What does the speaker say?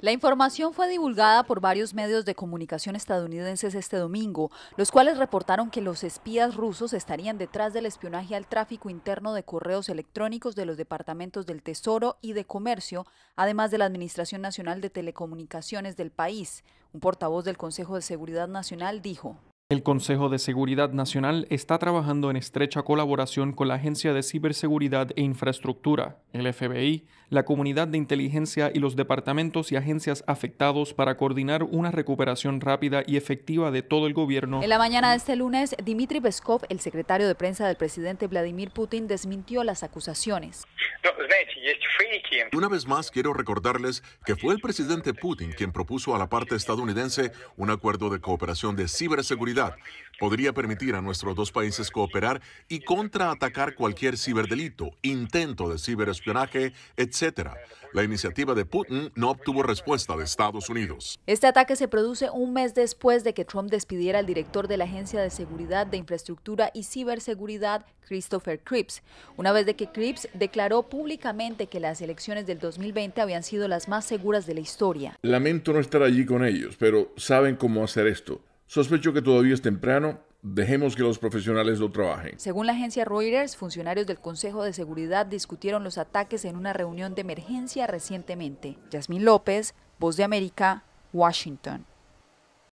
La información fue divulgada por varios medios de comunicación estadounidenses este domingo, los cuales reportaron que los espías rusos estarían detrás del espionaje al tráfico interno de correos electrónicos de los departamentos del Tesoro y de Comercio, además de la Administración Nacional de Telecomunicaciones del país. Un portavoz del Consejo de Seguridad Nacional dijo, el Consejo de Seguridad Nacional está trabajando en estrecha colaboración con la Agencia de Ciberseguridad e Infraestructura, el FBI, la Comunidad de Inteligencia y los departamentos y agencias afectados para coordinar una recuperación rápida y efectiva de todo el gobierno. En la mañana de este lunes, Dmitry Peskov, el secretario de prensa del presidente Vladimir Putin, desmintió las acusaciones. Una vez más, quiero recordarles que fue el presidente Putin quien propuso a la parte estadounidense un acuerdo de cooperación de ciberseguridad. Podría permitir a nuestros dos países cooperar y contraatacar cualquier ciberdelito, intento de ciberespionaje, etc. La iniciativa de Putin no obtuvo respuesta de Estados Unidos. Este ataque se produce un mes después de que Trump despidiera al director de la Agencia de Seguridad de Infraestructura y Ciberseguridad, Christopher Cripps, una vez de que Cripps declaró públicamente que las elecciones del 2020 habían sido las más seguras de la historia. Lamento no estar allí con ellos, pero saben cómo hacer esto. Sospecho que todavía es temprano Dejemos que los profesionales lo trabajen. Según la agencia Reuters, funcionarios del Consejo de Seguridad discutieron los ataques en una reunión de emergencia recientemente. Yasmín López, Voz de América, Washington.